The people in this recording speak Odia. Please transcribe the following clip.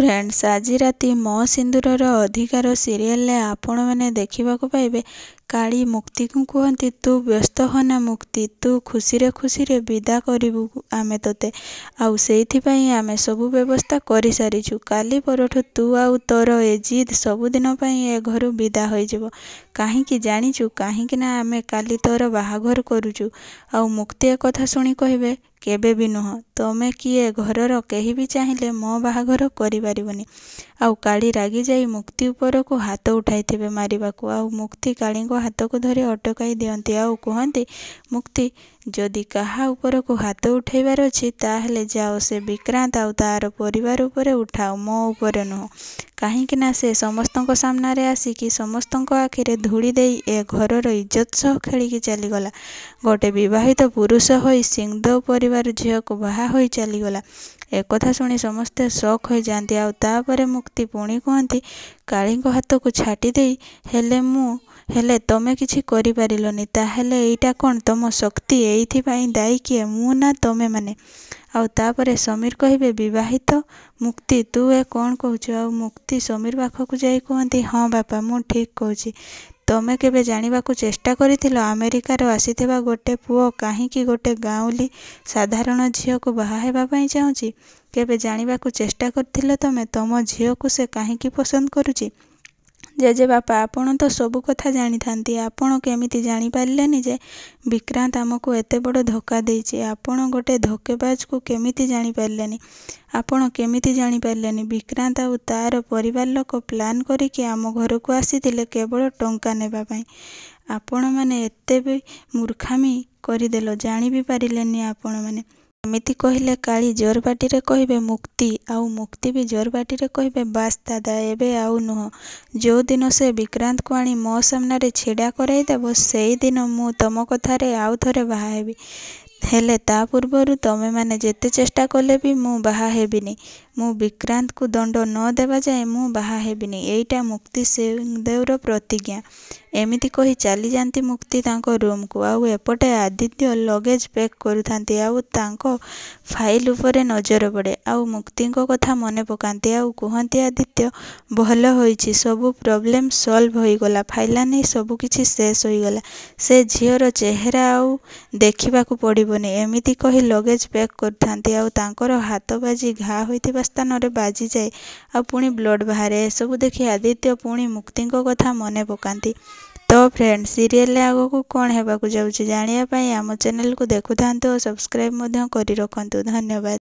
ଫ୍ରେଣ୍ଡସ୍ ଆଜି ରାତି ମୋ ସିନ୍ଦୁରର ଅଧିକାର ସିରିଏଲ୍ରେ ଆପଣମାନେ ଦେଖିବାକୁ ପାଇବେ କାଳୀ ମୁକ୍ତିକୁ କୁହନ୍ତି ତୁ ବ୍ୟସ୍ତ ହନା ମୁକ୍ତି ତୁ ଖୁସିରେ ଖୁସିରେ ବିଦା କରିବୁ ଆମେ ତୋତେ ଆଉ ସେଇଥିପାଇଁ ଆମେ ସବୁ ବ୍ୟବସ୍ଥା କରିସାରିଛୁ କାଲି ପରଠୁ ତୁ ଆଉ ତୋର ଏ ଜିଦ୍ ସବୁଦିନ ପାଇଁ ଏ ଘରୁ ବିଦା ହୋଇଯିବ କାହିଁକି ଜାଣିଛୁ କାହିଁକି ନା ଆମେ କାଲି ତୋର ବାହାଘର କରୁଛୁ ଆଉ ମୁକ୍ତି ଏ କଥା ଶୁଣି କହିବେ କେବେ ବି ନୁହଁ ତମେ କିଏ ଘରର କେହି ବି ଚାହିଁଲେ ମୋ ବାହାଘର କରିପାରିବନି ଆଉ କାଳୀ ରାଗିଯାଇ ମୁକ୍ତି ଉପରକୁ ହାତ ଉଠାଇଥିବେ ମାରିବାକୁ ଆଉ ମୁକ୍ତି କାଳୀଙ୍କ ହାତକୁ ଧରି ଅଟକାଇ ଦିଅନ୍ତି ଆଉ କୁହନ୍ତି ମୁକ୍ତି ଯଦି କାହା ଉପରକୁ ହାତ ଉଠାଇବାର ଅଛି ତାହେଲେ ଯାଅ ସେ ବିକ୍ରାନ୍ତ ଆଉ ତା'ର ପରିବାର ଉପରେ ଉଠାଅ ମୋ ଉପରେ ନୁହଁ କାହିଁକିନା ସେ ସମସ୍ତଙ୍କ ସାମ୍ନାରେ ଆସିକି ସମସ୍ତଙ୍କ ଆଖିରେ ଧୂଳି ଦେଇ ଏ ଘରର ଇଜ୍ଜତ ସହ ଖେଳିକି ଚାଲିଗଲା ଗୋଟେ ବିବାହିତ ପୁରୁଷ ହୋଇ ସିଂହଦେଓ ପରିବାର ଝିଅକୁ ବାହା ହୋଇ ଚାଲିଗଲା ଏକଥା ଶୁଣି ସମସ୍ତେ ସକ୍ ହୋଇଯାଆନ୍ତି ଆଉ ତାପରେ ମୁକ୍ତି ପୁଣି କୁହନ୍ତି କାଳୀଙ୍କ ହାତକୁ ଛାଟି ଦେଇ ହେଲେ ମୁଁ ହେଲେ ତୁମେ କିଛି କରିପାରିଲନି ତା'ହେଲେ ଏଇଟା କ'ଣ ତୁମ ଶକ୍ତି ଏଇଥିପାଇଁ ଦାୟୀ କିଏ ମୁଁ ନା ତୁମେମାନେ ଆଉ ତା'ପରେ ସମୀର କହିବେ ବିବାହିତ ମୁକ୍ତି ତୁ ଏ କ'ଣ କହୁଛୁ ଆଉ ମୁକ୍ତି ସମୀର ପାଖକୁ ଯାଇ କୁହନ୍ତି ହଁ ବାପା ମୁଁ ଠିକ୍ କହୁଛି ତୁମେ କେବେ ଜାଣିବାକୁ ଚେଷ୍ଟା କରିଥିଲ ଆମେରିକାରୁ ଆସିଥିବା ଗୋଟେ ପୁଅ କାହିଁକି ଗୋଟେ ଗାଉଁଲି ସାଧାରଣ ଝିଅକୁ ବାହା ହେବା ପାଇଁ ଚାହୁଁଛି କେବେ ଜାଣିବାକୁ ଚେଷ୍ଟା କରିଥିଲ ତୁମେ ତୁମ ଝିଅକୁ ସେ କାହିଁକି ପସନ୍ଦ କରୁଛି ଜେଜେବାପା ଆପଣ ତ ସବୁ କଥା ଜାଣିଥାନ୍ତି ଆପଣ କେମିତି ଜାଣିପାରିଲେନି ଯେ ବିକ୍ରାନ୍ତ ଆମକୁ ଏତେ ବଡ଼ ଧୋକା ଦେଇଛି ଆପଣ ଗୋଟେ ଧୋକେବାଜକୁ କେମିତି ଜାଣିପାରିଲେନି ଆପଣ କେମିତି ଜାଣିପାରିଲେନି ବିକ୍ରାନ୍ତ ଆଉ ତାର ପରିବାର ଲୋକ ପ୍ଲାନ୍ କରିକି ଆମ ଘରକୁ ଆସିଥିଲେ କେବଳ ଟଙ୍କା ନେବା ପାଇଁ ଆପଣମାନେ ଏତେ ବି ମୂର୍ଖାମି କରିଦେଲ ଜାଣି ବି ପାରିଲେନି ଆପଣମାନେ ଏମିତି କହିଲେ କାଳୀ ଜୋର ପାଟିରେ କହିବେ ମୁକ୍ତି, ଆଉ ମୁକ୍ତି ବି ଜୋର ପାଟିରେ କହିବେ ବାସ୍ ଦାଦା ଏବେ ଆଉ ନୁହଁ। ଯେଉଁଦିନ ସେ ବିକ୍ରାନ୍ତକୁ ଆଣି ମୋ ସାମ୍ନାରେ ଛିଡ଼ା କରାଇଦେବ ସେଇଦିନ ମୁଁ ତମ କଥାରେ ଆଉ ଥରେ ବାହା ହେବି। ହେଲେ ତା' ପୂର୍ବରୁ ତମେମାନେ ଯେତେ ଚେଷ୍ଟା କଲେ ବି ମୁଁ ବାହା ହେବିନି। ମୁଁ ବିକ୍ରାନ୍ତକୁ ଦଣ୍ଡ ନ ଯାଏଁ ମୁଁ ବାହା ହେବିନି। ଏଇଟା ମୁକ୍ତି ସିଂଦେଉର ପ୍ରତିଜ୍ଞା। ଏମିତି କହି ଚାଲି ଯାଆନ୍ତି ମୁକ୍ତି ତାଙ୍କ ରୁମ୍କୁ ଆଉ ଏପଟେ ଆଦିତ୍ୟ ଲଗେଜ୍ ପ୍ୟାକ୍ କରୁଥାନ୍ତି ଆଉ ତାଙ୍କ ଫାଇଲ୍ ଉପରେ ନଜର ପଡ଼େ ଆଉ ମୁକ୍ତିଙ୍କ କଥା ମନେ ପକାନ୍ତି ଆଉ କୁହନ୍ତି ଆଦିତ୍ୟ ଭଲ ହୋଇଛି ସବୁ ପ୍ରୋବ୍ଲେମ୍ ସଲ୍ଭ ହୋଇଗଲା ଫାଇଲାନି ସବୁକିଛି ଶେଷ ହୋଇଗଲା ସେ ଝିଅର ଚେହେରା ଆଉ ଦେଖିବାକୁ ପଡ଼ିବନି ଏମିତି କହି ଲଗେଜ୍ ପ୍ୟାକ୍ କରିଥାନ୍ତି ଆଉ ତାଙ୍କର ହାତ ବାଜି ଘା ହୋଇଥିବା ସ୍ଥାନରେ ବାଜିଯାଏ ଆଉ ପୁଣି ବ୍ଲଡ଼୍ ବାହାରେ ଏସବୁ ଦେଖି ଆଦିତ୍ୟ ପୁଣି ମୁକ୍ତିଙ୍କ କଥା ମନେ ପକାନ୍ତି तो फ्रेंड सीरीयल आग को कौन होगा जाणी आम चेल को देखु था सब्सक्राइब कर रखु धन्यवाद